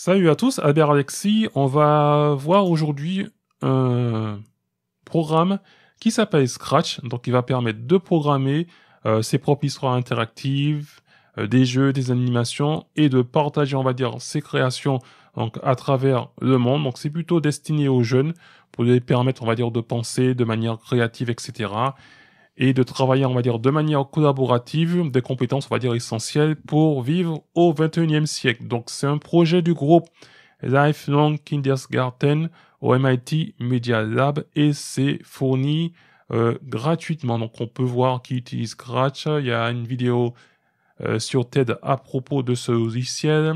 Salut à tous, Albert Alexis. On va voir aujourd'hui un programme qui s'appelle Scratch, donc il va permettre de programmer euh, ses propres histoires interactives, euh, des jeux, des animations et de partager, on va dire, ses créations donc à travers le monde. Donc c'est plutôt destiné aux jeunes pour les permettre, on va dire, de penser de manière créative, etc et de travailler, on va dire, de manière collaborative, des compétences, on va dire, essentielles pour vivre au 21e siècle. Donc c'est un projet du groupe Lifelong Kindergarten au MIT Media Lab et c'est fourni euh, gratuitement. Donc on peut voir qui utilise Scratch. Il y a une vidéo euh, sur TED à propos de ce logiciel.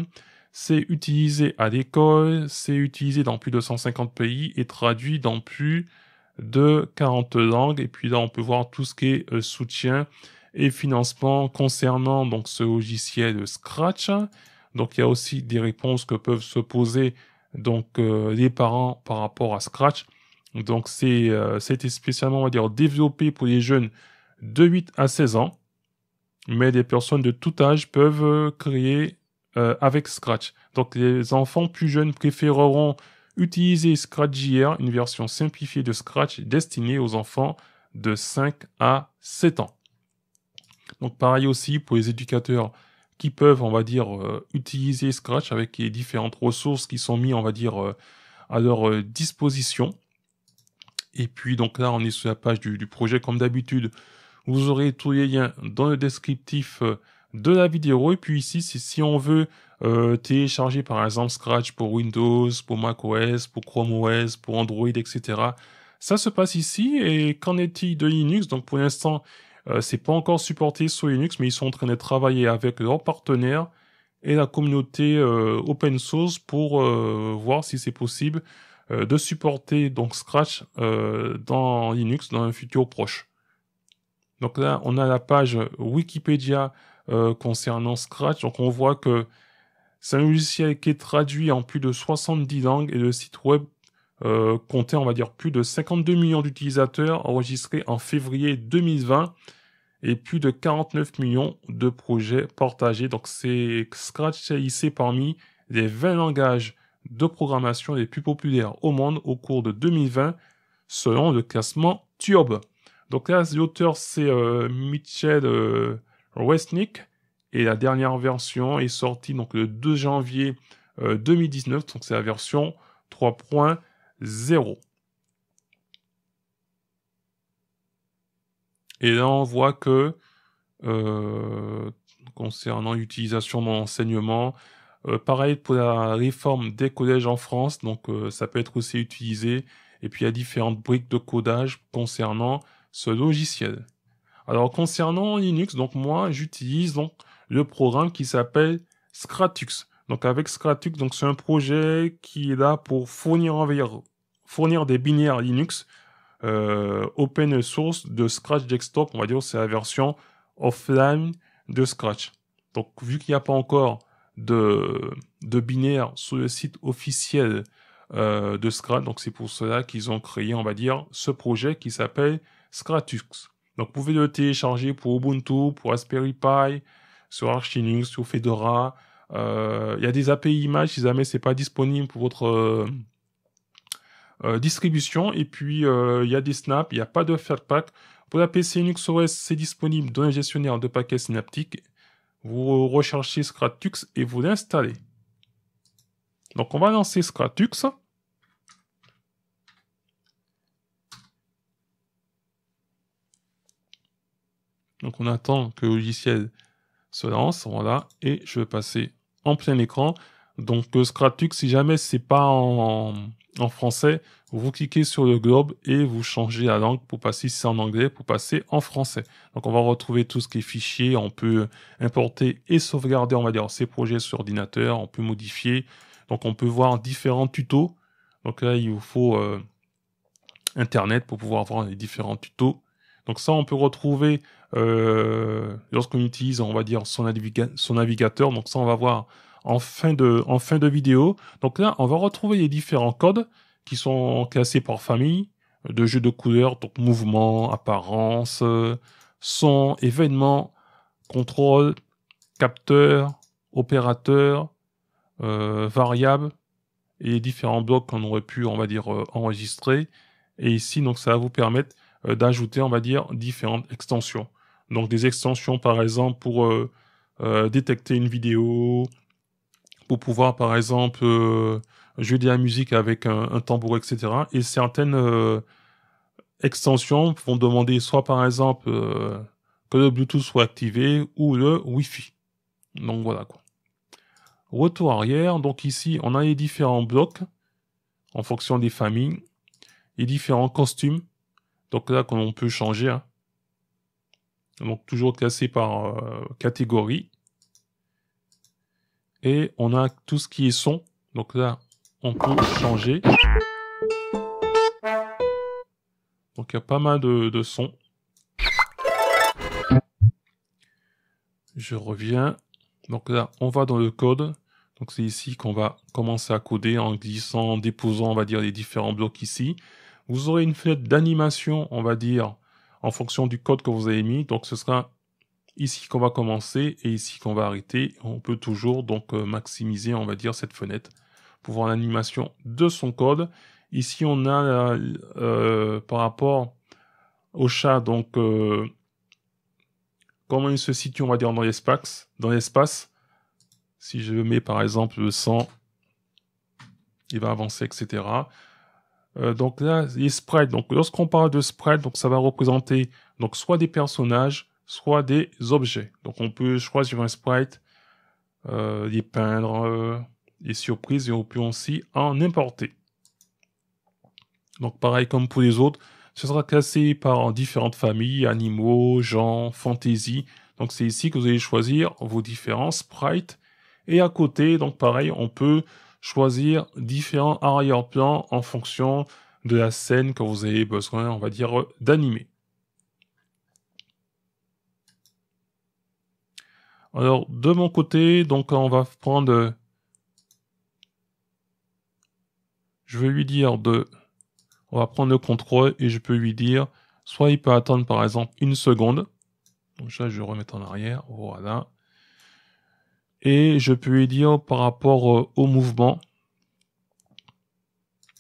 C'est utilisé à l'école, c'est utilisé dans plus de 150 pays et traduit dans plus de 40 langues. Et puis là, on peut voir tout ce qui est euh, soutien et financement concernant donc ce logiciel Scratch. Donc il y a aussi des réponses que peuvent se poser donc euh, les parents par rapport à Scratch. Donc c'est euh, c'était spécialement on dire développé pour les jeunes de 8 à 16 ans, mais des personnes de tout âge peuvent créer avec Scratch. Donc les enfants plus jeunes préféreront Utilisez Jr, une version simplifiée de Scratch destinée aux enfants de 5 à 7 ans. Donc pareil aussi pour les éducateurs qui peuvent, on va dire, euh, utiliser Scratch avec les différentes ressources qui sont mises, on va dire, euh, à leur euh, disposition. Et puis donc là, on est sur la page du, du projet comme d'habitude. Vous aurez tous les liens dans le descriptif de la vidéo. Et puis ici, si on veut euh, télécharger par exemple Scratch pour Windows, pour macOS, pour Chrome OS, pour Android, etc. Ça se passe ici. Et qu'en est-il de Linux Donc pour l'instant, euh, c'est pas encore supporté sur Linux, mais ils sont en train de travailler avec leurs partenaires et la communauté euh, open source pour voir si c'est possible de supporter donc Scratch dans Linux dans un futur proche. Donc là, on a la page Wikipédia euh, concernant Scratch. Donc on voit que c'est un logiciel qui est traduit en plus de 70 langues et le site web euh, comptait, on va dire, plus de 52 millions d'utilisateurs enregistrés en février 2020 et plus de 49 millions de projets partagés. Donc c'est Scratch ici parmi les 20 langages de programmation les plus populaires au monde au cours de 2020 selon le classement Turb. Donc là, l'auteur c'est euh, Mitchell euh, Westnick. Et la dernière version est sortie donc le 2 janvier 2019. Euh, donc c'est la version 3.0. Et là, on voit que euh, concernant l'utilisation dans l'enseignement, euh, pareil pour la réforme des collèges en France, donc ça peut être aussi utilisé. Et puis il y a différentes briques de codage concernant ce logiciel. Alors concernant Linux, donc moi j'utilise donc le programme qui s'appelle Scratux. Donc avec Scratux, donc c'est un projet qui est là pour fournir fournir des binaires Linux euh, open source de Scratch Desktop. On va dire c'est la version offline de Scratch. Donc vu qu'il n'y a pas encore de, de binaire sur le site officiel euh, de Scratch, donc c'est pour cela qu'ils ont créé, on va dire, ce projet qui s'appelle Scratux. Donc, vous pouvez le télécharger pour Ubuntu, pour Raspberry Pi, sur Arch Linux, sur Fedora. Euh, il y a des API images si jamais c'est pas disponible pour votre euh, euh, distribution. Et puis, il y a des snaps, il n'y a pas de pack. Pour la PC Linux OS, c'est disponible dans un gestionnaire de paquets synaptiques. Vous recherchez Scratux et vous l'installez. Donc, on va lancer Scratux. Donc on attend que le logiciel se lance, voilà, et je vais passer en plein écran. Donc Scratux, si jamais c'est pas en, français, vous cliquez sur le globe et vous changez la langue pour passer si c'est en anglais, pour passer en français. Donc on va retrouver tout ce qui est fichier, on peut importer et sauvegarder, on va dire, ses projets sur ordinateur, on peut modifier. Donc on peut voir différents tutos. Donc là, il vous faut euh, Internet pour pouvoir voir les différents tutos. Donc ça, on peut retrouver euh, lorsqu'on utilise, on va dire, son, navigateur. Donc ça, on va voir en fin, de, en fin de vidéo. Donc là, on va retrouver les différents codes qui sont classés par famille de jeux de couleurs, donc mouvement, apparence, son, événement, contrôle, capteur, opérateur, euh, variable et différents blocs qu'on aurait pu, on va dire, euh, enregistrer. Et ici, donc, ça va vous permettre d'ajouter, on va dire, différentes extensions. Donc des extensions par exemple pour euh, euh, détecter une vidéo, pour pouvoir par exemple euh, jouer de la musique avec un, tambour, etc. Et certaines extensions vont demander soit par exemple que le Bluetooth soit activé ou le Wi-Fi. Donc voilà quoi. Retour arrière, donc ici on a les différents blocs en fonction des familles, les différents costumes. Donc là qu'on peut changer. Hein. Donc toujours classé par euh, catégorie. Et on a tout ce qui est son. Donc là, on peut changer. Donc il y a pas mal de, de sons. Je reviens. Donc là, on va dans le code. Donc c'est ici qu'on va commencer à coder en glissant, en déposant, on va dire, les différents blocs ici. Vous aurez une fenêtre d'animation, on va dire, en fonction du code que vous avez mis. Donc ce sera ici qu'on va commencer et ici qu'on va arrêter. On peut toujours donc euh, maximiser, on va dire, cette fenêtre pour voir l'animation de son code. Ici, on a euh, euh, par rapport au chat, donc comment il se situe, on va dire, dans l'espace. Dans l'espace, si je mets par exemple le 100, il va avancer, etc. Euh, donc là, les sprites. Donc lorsqu'on parle de sprites, donc ça va représenter donc soit des personnages, soit des objets. Donc on peut choisir un sprite, les euh, peindre, les euh, surprises et on peut aussi en importer. Donc pareil comme pour les autres, ce sera classé par différentes familles, animaux, gens, fantasy. Donc c'est ici que vous allez choisir vos différents sprites. Et à côté, donc pareil, on peut choisir différents arrière-plans en fonction de la scène que vous avez besoin, on va dire, d'animer. Alors, de mon côté, donc on va prendre... Je vais lui dire de... On va prendre le contrôle et je peux lui dire, soit il peut attendre par exemple une seconde. Donc ça, je vais remettre en arrière. Voilà. Et je peux lui dire par rapport euh, au mouvement.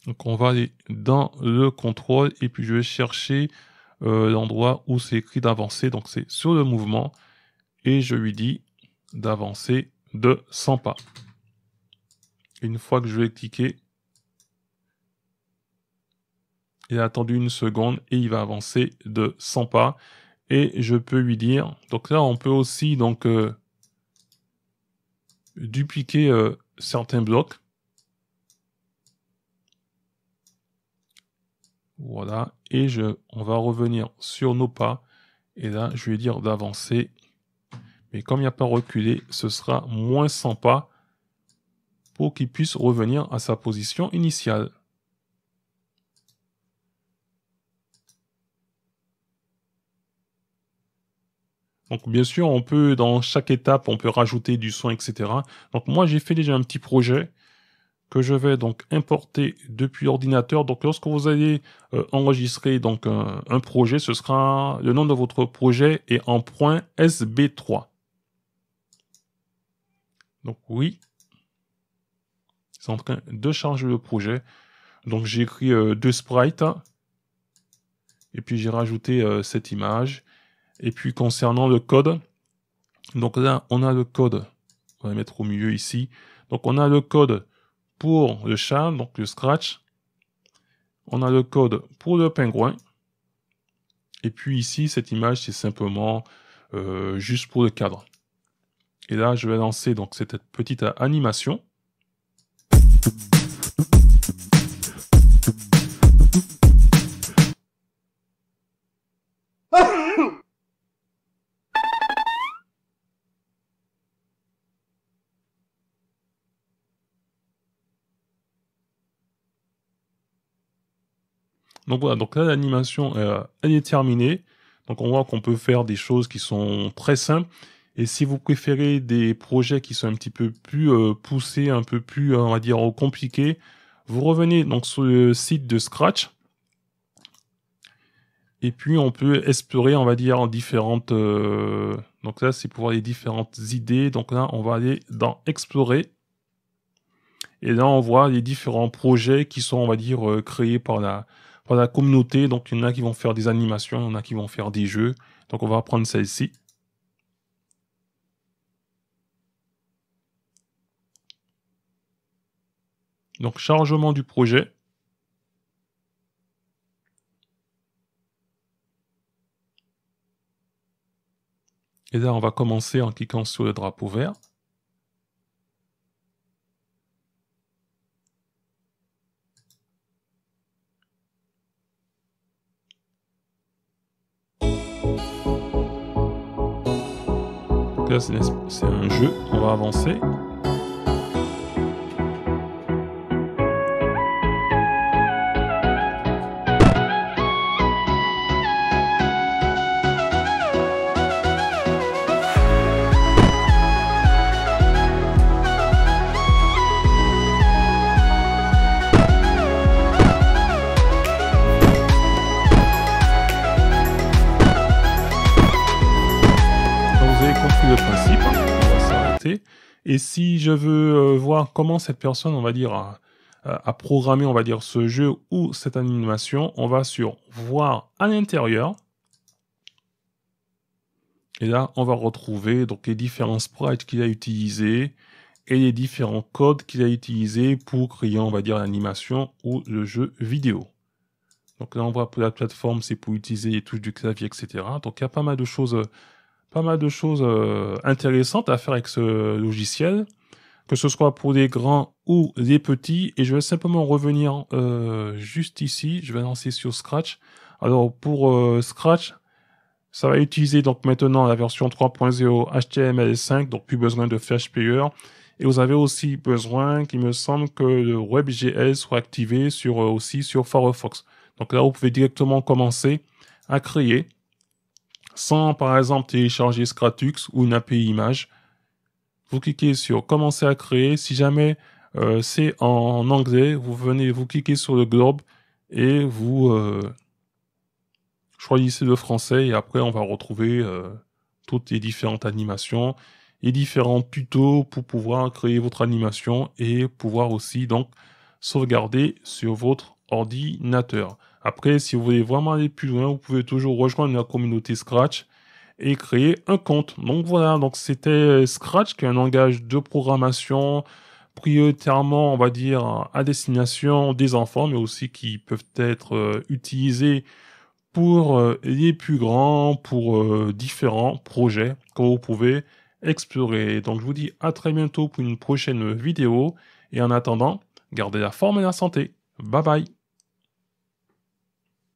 Donc on va aller dans le contrôle et puis je vais chercher euh, l'endroit où c'est écrit d'avancer. Donc c'est sur le mouvement et je lui dis d'avancer de 100 pas. Une fois que je vais cliquer, il a attendu une seconde et il va avancer de 100 pas. Et je peux lui dire, donc là on peut aussi donc euh, dupliquer euh, certains blocs. Voilà, et je, on va revenir sur nos pas. Et là, je vais dire d'avancer. Mais comme il n'y a pas reculé, ce sera moins 100 pas pour qu'il puisse revenir à sa position initiale. Donc bien sûr, on peut dans chaque étape, on peut rajouter du son, etc. Donc moi, j'ai fait déjà un petit projet que je vais donc importer depuis ordinateur. Donc lorsque vous allez euh, enregistrer donc un, projet, ce sera le nom de votre projet et en point SB3. Donc oui, c'est en train de charger le projet. Donc j'ai écrit euh, deux sprites et puis j'ai rajouté euh, cette image. Et puis concernant le code, donc là on a le code, on va mettre au milieu ici. Donc on a le code pour le chat, donc le scratch. On a le code pour le pingouin. Et puis ici, cette image, c'est simplement euh, juste pour le cadre. Et là, je vais lancer donc cette petite animation. Donc voilà, donc là l'animation euh, est terminée. Donc on voit qu'on peut faire des choses qui sont très simples. Et si vous préférez des projets qui sont un petit peu plus euh, poussés, un peu plus, euh, on va dire, compliqués, vous revenez donc sur le site de Scratch. Et puis on peut explorer, on va dire, différentes. donc là, c'est pour les différentes idées. Donc là, on va aller dans Explorer. Et là, on voit les différents projets qui sont, on va dire, créés par la, dans la communauté, donc il y en a qui vont faire des animations, il y en a qui vont faire des jeux. Donc on va prendre celle-ci. Donc chargement du projet. Et là, on va commencer en cliquant sur le drapeau vert. c'est un jeu. On va avancer. Et si je veux euh, voir comment cette personne, on va dire, a, programmé, on va dire, ce jeu ou cette animation, on va sur voir à l'intérieur. Et là, on va retrouver donc les différents sprites qu'il a utilisés et les différents codes qu'il a utilisés pour créer, on va dire, l'animation ou le jeu vidéo. Donc là, on voit pour la plateforme, c'est pour utiliser les touches du clavier, etc. Donc il y a pas mal de choses euh, pas mal de choses euh, intéressantes à faire avec ce logiciel, que ce soit pour les grands ou les petits. Et je vais simplement revenir euh, juste ici. Je vais lancer sur Scratch. Alors pour euh, Scratch, ça va utiliser donc maintenant la version 3.0 HTML5, donc plus besoin de Flash Player. Et vous avez aussi besoin qu'il me semble que le WebGL soit activé sur aussi sur Firefox. Donc là, vous pouvez directement commencer à créer sans par exemple télécharger Scratux ou une API image. Vous cliquez sur commencer à créer. Si jamais euh, c'est en anglais, vous venez, vous cliquez sur le globe et vous euh, choisissez le français et après on va retrouver euh, toutes les différentes animations et différents tutos pour pouvoir créer votre animation et pouvoir aussi donc sauvegarder sur votre ordinateur. Après, si vous voulez vraiment aller plus loin, vous pouvez toujours rejoindre la communauté Scratch et créer un compte. Donc voilà, donc c'était euh, Scratch qui est un langage de programmation prioritairement, on va dire, à destination des enfants, mais aussi qui peuvent être euh, utilisés pour euh, les plus grands, pour différents projets que vous pouvez explorer. Donc je vous dis à très bientôt pour une prochaine vidéo, et en attendant, gardez la forme et la santé. Bye bye